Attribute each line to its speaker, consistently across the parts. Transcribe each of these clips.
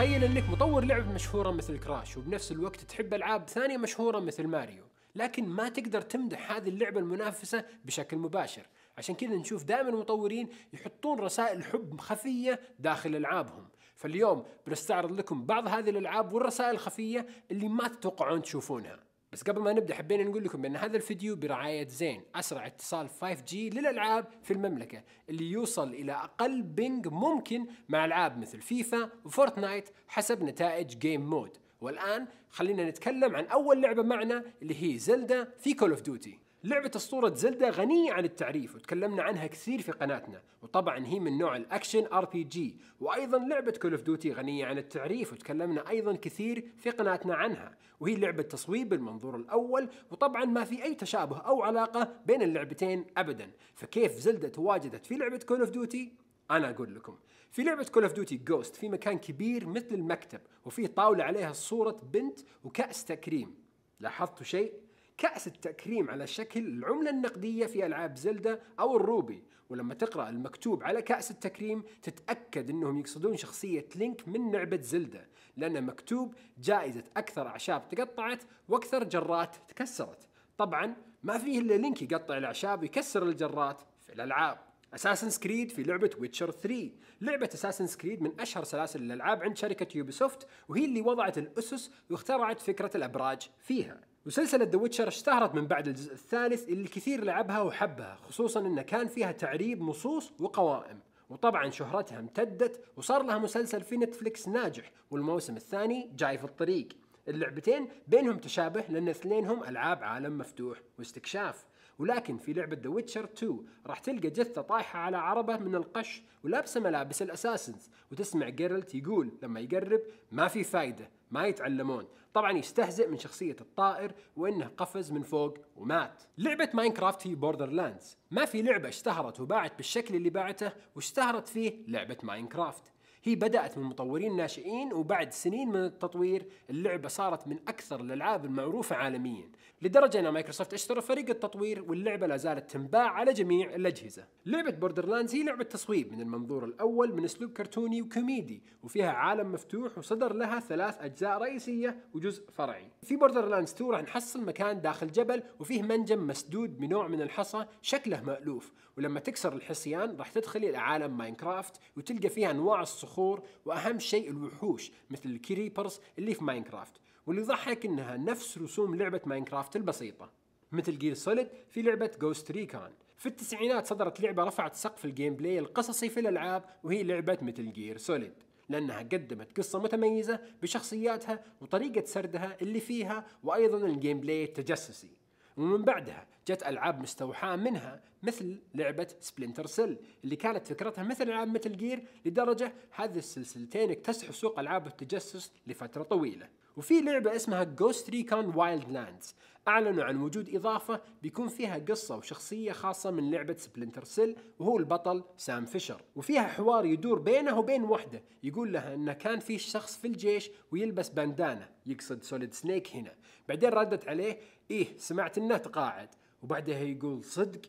Speaker 1: تخيل انك مطور لعبة مشهورة مثل كراش وبنفس الوقت تحب العاب ثانية مشهورة مثل ماريو لكن ما تقدر تمدح هذه اللعبة المنافسة بشكل مباشر عشان كذا نشوف دائما المطورين يحطون رسائل حب خفية داخل ألعابهم فاليوم بنستعرض لكم بعض هذه الألعاب والرسائل الخفية اللي ما تتوقعون تشوفونها بس قبل ما نبدا حبينا نقول لكم بان هذا الفيديو برعايه زين اسرع اتصال 5G للالعاب في المملكه اللي يوصل الى اقل بنج ممكن مع العاب مثل فيفا وفورتنايت حسب نتائج جيم مود والان خلينا نتكلم عن اول لعبه معنا اللي هي زلدا في كول اوف ديوتي لعبة أسطورة زلدة غنية عن التعريف وتكلمنا عنها كثير في قناتنا وطبعا هي من نوع الأكشن ار بي جي وأيضا لعبة كول اوف ديوتي غنية عن التعريف وتكلمنا أيضا كثير في قناتنا عنها وهي لعبة تصويب بالمنظور الأول وطبعا ما في أي تشابه أو علاقة بين اللعبتين أبدا فكيف زلدة تواجدت في لعبة كول اوف ديوتي انا اقول لكم في لعبه كول اوف ديوتي جوست في مكان كبير مثل المكتب وفيه طاوله عليها صوره بنت وكاس تكريم لاحظتوا شيء كأس التكريم على شكل العملة النقدية في ألعاب زلدة أو الروبي ولما تقرأ المكتوب على كأس التكريم تتأكد أنهم يقصدون شخصية لينك من لعبة زلدة لأن مكتوب جائزة أكثر أعشاب تقطعت وأكثر جرات تكسرت طبعا ما فيه إلا لينك يقطع الأعشاب ويكسر الجرات في الألعاب اساسن كريد في لعبة ويتشر 3 لعبة اساسن كريد من اشهر سلاسل الالعاب عند شركة يوبيسوفت وهي اللي وضعت الاسس واخترعت فكرة الابراج فيها وسلسلة ذا ويتشر اشتهرت من بعد الجزء الثالث اللي الكثير لعبها وحبها خصوصا انه كان فيها تعريب نصوص وقوائم وطبعا شهرتها امتدت وصار لها مسلسل في نتفلكس ناجح والموسم الثاني جاي في الطريق اللعبتين بينهم تشابه لان اثنينهم العاب عالم مفتوح واستكشاف ولكن في لعبة ذا ويتشر 2 راح تلقى جثة طايحة على عربة من القش ولابسة ملابس الأساسنز وتسمع جيرلت يقول لما يقرب ما في فايدة ما يتعلمون طبعا يستهزئ من شخصية الطائر وإنه قفز من فوق ومات لعبة ماينكرافت هي بوردر لاندز ما في لعبة اشتهرت وباعت بالشكل اللي باعته واشتهرت فيه لعبة ماينكرافت هي بدأت من مطورين ناشئين وبعد سنين من التطوير اللعبة صارت من أكثر الألعاب المعروفة عالميا لدرجة أن مايكروسوفت اشترى فريق التطوير واللعبة لا زالت تنباع على جميع الأجهزة لعبة بوردرلاندز هي لعبة تصويب من المنظور الأول من أسلوب كرتوني وكوميدي وفيها عالم مفتوح وصدر لها ثلاث أجزاء رئيسية وجزء فرعي في بوردرلاندز 2 راح نحصل مكان داخل جبل وفيه منجم مسدود بنوع من الحصى شكله مألوف ولما تكسر الحصيان راح تدخل إلى عالم ماينكرافت وتلقى فيها أنواع الصخور الصخور واهم شيء الوحوش مثل الكريبرز اللي في ماينكرافت واللي ضحك انها نفس رسوم لعبه ماينكرافت البسيطه مثل جير سوليد في لعبه جوست ريكان في التسعينات صدرت لعبه رفعت سقف الجيم بلاي القصصي في الالعاب وهي لعبه مثل جير سوليد لأنها قدمت قصة متميزة بشخصياتها وطريقة سردها اللي فيها وأيضا الجيم بلاي التجسسي ومن بعدها جت العاب مستوحاه منها مثل لعبه سبلنتر سيل اللي كانت فكرتها مثل العاب مثل جير لدرجه هذه السلسلتين اكتسحوا سوق العاب التجسس لفتره طويله وفي لعبة اسمها جوست ريكون وايلد لاندز أعلنوا عن وجود إضافة بيكون فيها قصة وشخصية خاصة من لعبة سبلنتر سيل وهو البطل سام فيشر وفيها حوار يدور بينه وبين وحده يقول لها أنه كان في شخص في الجيش ويلبس باندانا يقصد سوليد سنيك هنا بعدين ردت عليه إيه سمعت أنه تقاعد وبعدها يقول صدق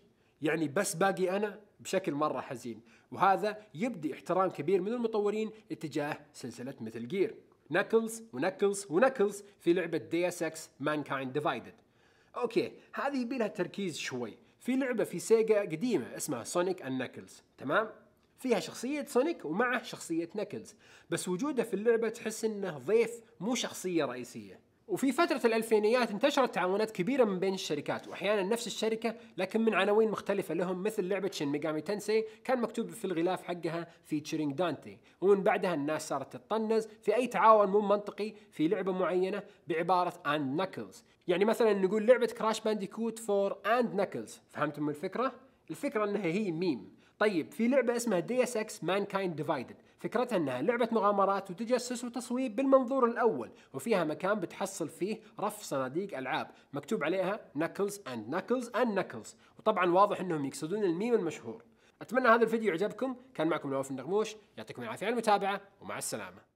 Speaker 1: يعني بس باقي أنا بشكل مرة حزين وهذا يبدي احترام كبير من المطورين اتجاه سلسلة مثل جير نكلز ونكلز ونكلز في لعبة دي اس اكس مانكايند ديفايدد اوكي هذه يبيلها تركيز شوي في لعبة في سيجا قديمة اسمها سونيك اند نكلز تمام فيها شخصية سونيك ومعه شخصية نكلز بس وجوده في اللعبة تحس انه ضيف مو شخصية رئيسية وفي فترة الألفينيات انتشرت تعاونات كبيرة من بين الشركات وأحيانا نفس الشركة لكن من عناوين مختلفة لهم مثل لعبة شين ميجامي تنسي كان مكتوب في الغلاف حقها فيتشرينج دانتي ومن بعدها الناس صارت تتطنز في أي تعاون مو منطقي في لعبة معينة بعبارة أند ناكلز يعني مثلا نقول لعبة كراش بانديكوت فور أند ناكلز فهمتم الفكرة؟ الفكرة أنها هي ميم طيب في لعبه اسمها دي اس اكس مان كايند ديفايدد فكرتها انها لعبه مغامرات وتجسس وتصويب بالمنظور الاول وفيها مكان بتحصل فيه رف صناديق العاب مكتوب عليها نكلز اند نكلز اند نكلز وطبعا واضح انهم يقصدون الميم المشهور اتمنى هذا الفيديو عجبكم كان معكم نواف النغموش يعطيكم العافيه على المتابعه ومع السلامه